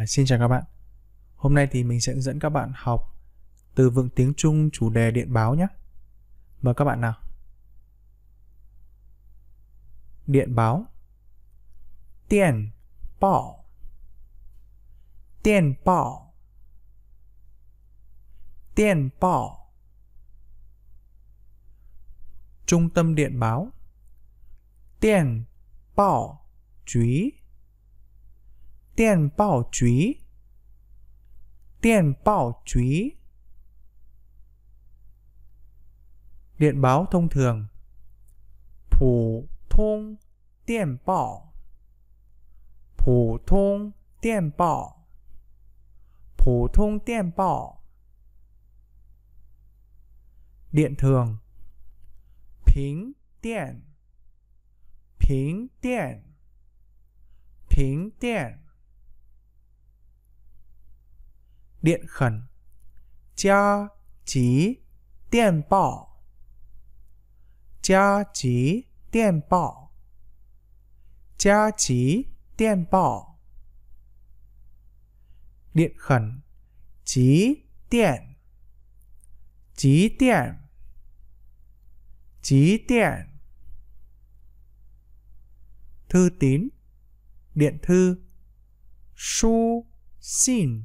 À, xin chào các bạn. Hôm nay thì mình sẽ dẫn các bạn học từ vựng tiếng Trung chủ đề điện báo nhé. Mời các bạn nào. Điện báo. Điện báo. Điện báo. Điện báo. Trung tâm điện báo. Điện báo. Chúy Điện báo chí Điện báo chí Điện báo thông thường Phổ thông điện báo Phổ thông điện báo Phổ thông điện báo Điện thường bình điện bình điện bình điện điện khẩn. Gia trí điện bảo Gia trí điện bảo Gia trí điện bảo Điện khẩn Chí điện Chí điện Chí điện Thư tín Điện thư Su xin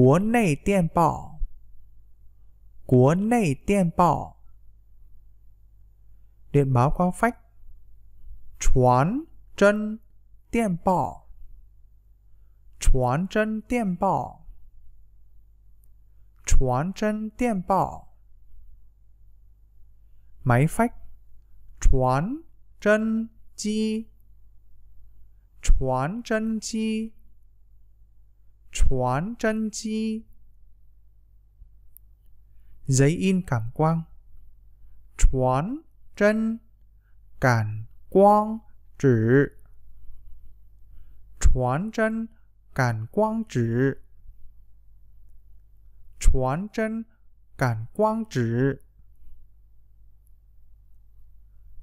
国内电报，国内电报，电报光费，传真电报，传真电报，传真电报，没费，传真机，传真机。Chuán chân chi Giấy in cảm quang Chuán chân cản quang trữ Chuán chân cản quang trữ Chuán chân cản quang trữ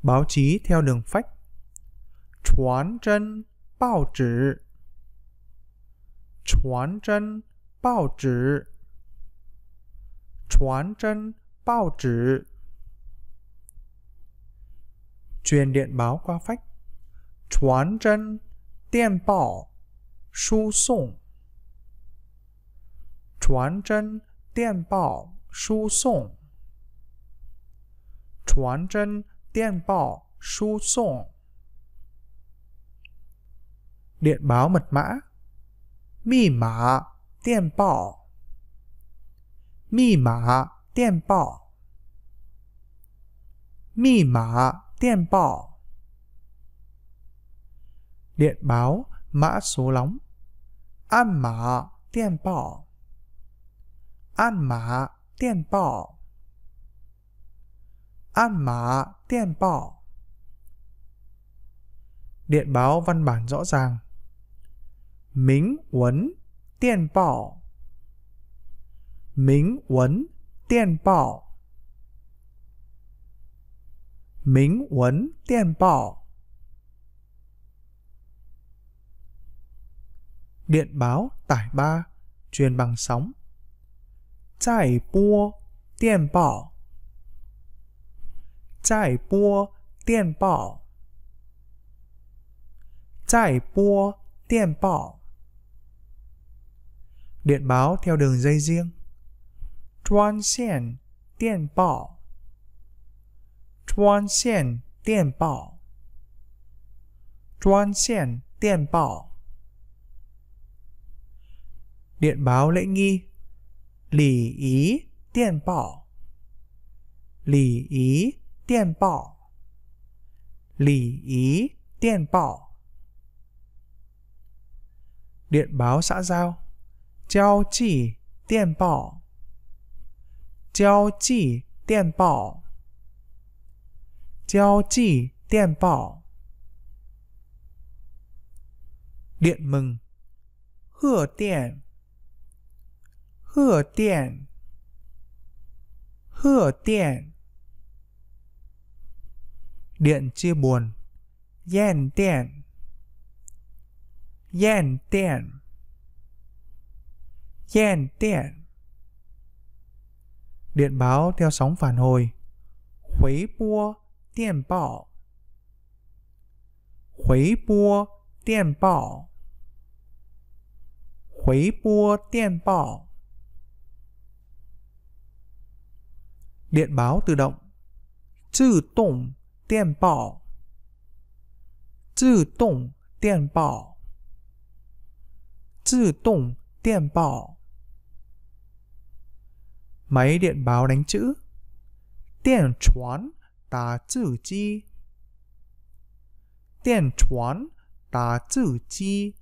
Báo chí theo đường phách Chuán chân bao trữ 传真报纸，传真报纸，truyền điện báo qua fax, truyền điện báo, truyền điện báo, truyền điện báo, điện báo mật mã 密码电报，密码电报，密码电报，điện báo mã số nóng, an mã điện báo, an mã điện báo, an mã điện báo, điện báo văn bản rõ ràng điện báo tải ba truyền bằng sóng. Trải bua điện bảo Trải bua điện bảo Trải bua điện bảo điện báo theo đường dây riêng. Chuan xian, điện bảo. Chuan xian, điện bảo. Chuan xian, điện bảo. Điện báo lễ nghi. Lì ý, điện bảo. Lì ý, điện bảo. Lì ý, điện bảo. Điện báo xã giao giao giao giao điện điện điện điện mừng, hứa điện, hứa điện, hứa điện. Điện chia buồn, yên điện, yên điện. Chèn tiện. Điện báo theo sóng phản hồi. Khuấy bua tiền bỏ. Khuấy bua tiền bỏ. Khuấy bua tiền bỏ. Điện báo tự động. Tự động điện báo, Tự động điện báo, Tự động điện báo máy điện báo đánh chữ. Điện choán tà chữ chi. Điện choán tà chữ chi.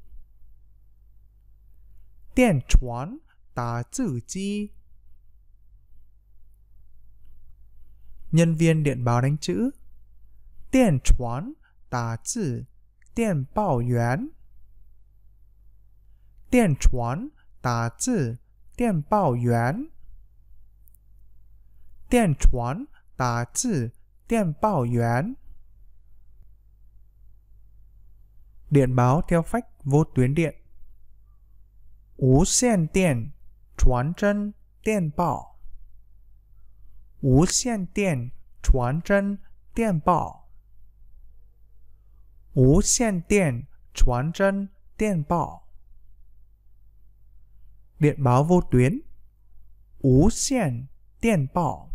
Điện choán tà chữ chi. Nhân viên điện báo đánh chữ. Điện choán tà chữ. Điện báo yuán. Điện choán tà chữ. Điện báo yuán. 电传打字电报员。电报、调幅、无线电、无线电传真电报、无线电传真电报、无线电传真电报、电报、无线电、无线电报。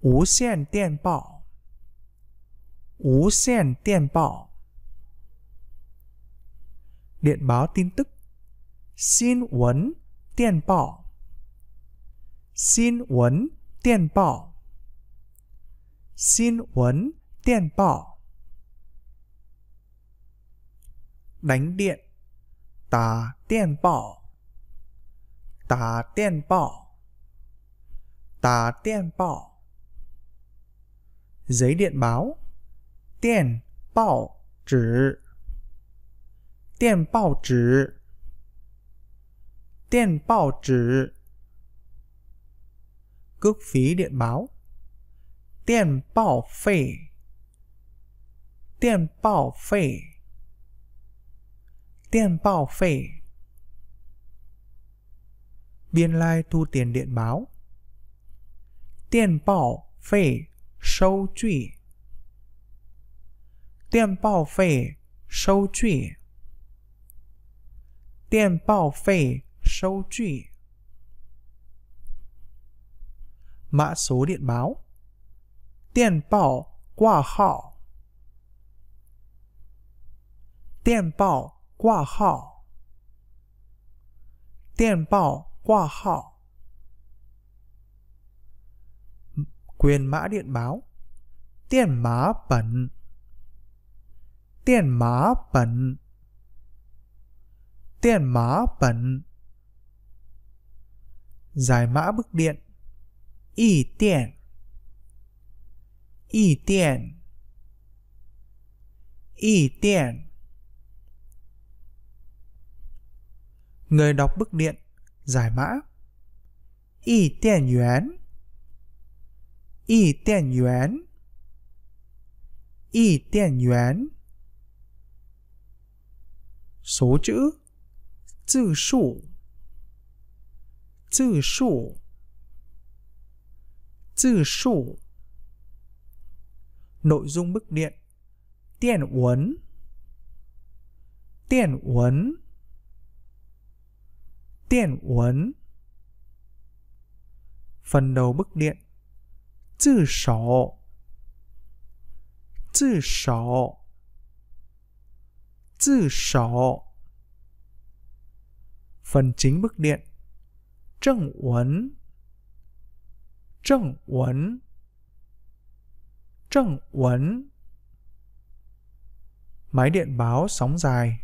无线电报，无线电报，điện báo tin tức, xin uấn điện báo, xin uấn điện báo, xin uấn điện báo, đánh điện, tà điện báo, tà điện báo, tà điện báo giấy điện báo tiền bao chữ tiền bao chữ tiền bao chữ cước phí điện báo tiền bao phê tiền bao phê tiền bao phê biên lai thu tiền điện báo tiền bảo phê 收据、电报费收据、电报费收据、马数电毛，电报挂号、电报挂号、电报挂号。quyền mã điện báo. Tiền má bẩn. Tiền má bẩn. Tiền má bẩn. Giải mã bức điện. Y tiền. Y tiền. Y tiền. Người đọc bức điện giải mã. Y tiền yuán Y tiền yuán Y tiền yuán Số chữ chữ số chữ số Tự số Nội dung bức điện Tiền uấn Tiền uấn Tiền uấn Phần đầu bức điện 自首，自首，自首。Phần chính bức điện Trần Uẩn Trần Uẩn Trần Uẩn Máy điện báo sóng dài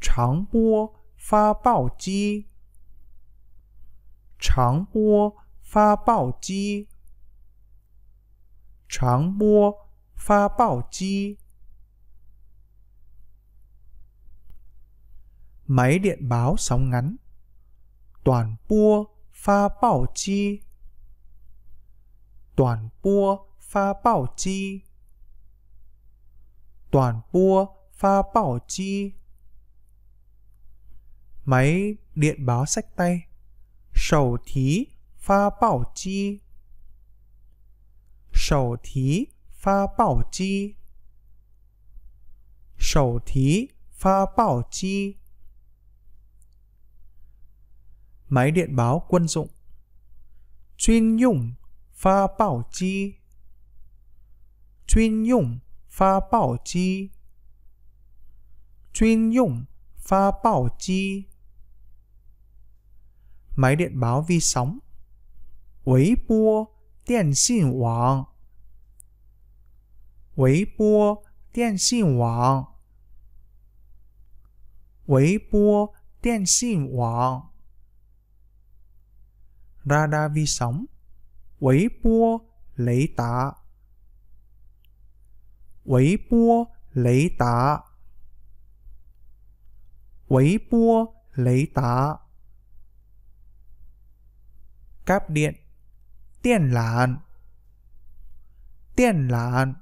Tráng bua pha bảo chi Tráng bua pha bảo chi 长波发报机。Máy điện báo sóng ngắn. Toàn bua pha bảo chi. Toàn bua pha bảo chi. Toàn bua pha bảo chi. Máy điện báo sách tay. Sầu thí pha bảo chi. 手提发报机，手提发报机，máy điện báo quân dụng, chuyên dụng phát báo chí, chuyên dụng phát báo chí, chuyên dụng phát báo chí, máy điện báo vi sóng, điện hoàng 微波电信网，微波电信网，radar vi sóng，微波雷达，微波雷达，微波雷达，cáp điện，电缆，电缆。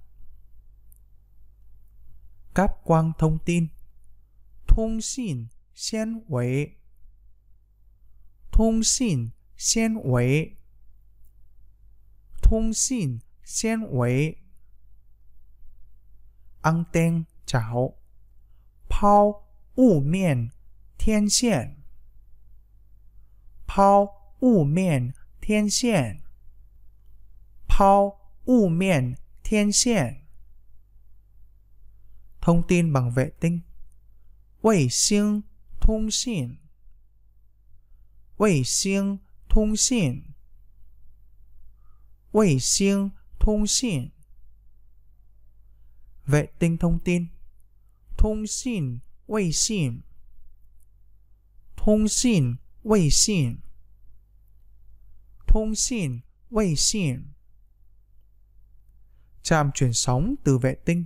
cáp quang thông tin. Thông xin xiên huế. Thông xin xiên huế. Thông xin xiên huế. Ăn tên chảo. Pao wu miên thiên xiên. Pao wu miên thiên xiên. Pao wu miên thiên xiên thông tin bằng vệ tinh. Vệ sinh vệ sinh thông 信 vệ sinh vệ tinh thông tin thông tin vệ sinh thông tin vệ sinh thông tin vệ sinh trạm chuyển sóng từ vệ tinh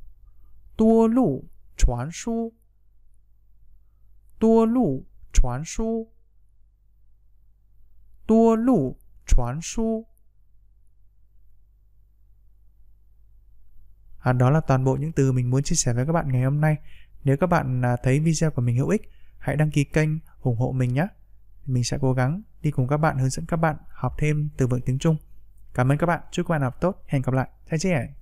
多路传书，多路传书，多路传书。À, đó là toàn bộ những từ mình muốn chia sẻ với các bạn ngày hôm nay. Nếu các bạn à, thấy video của mình hữu ích, hãy đăng ký kênh ủng hộ mình nhé. Mình sẽ cố gắng đi cùng các bạn hướng dẫn các bạn học thêm từ vựng tiếng Trung. Cảm ơn các bạn, chúc các bạn học tốt. Hẹn gặp lại. Chào chị.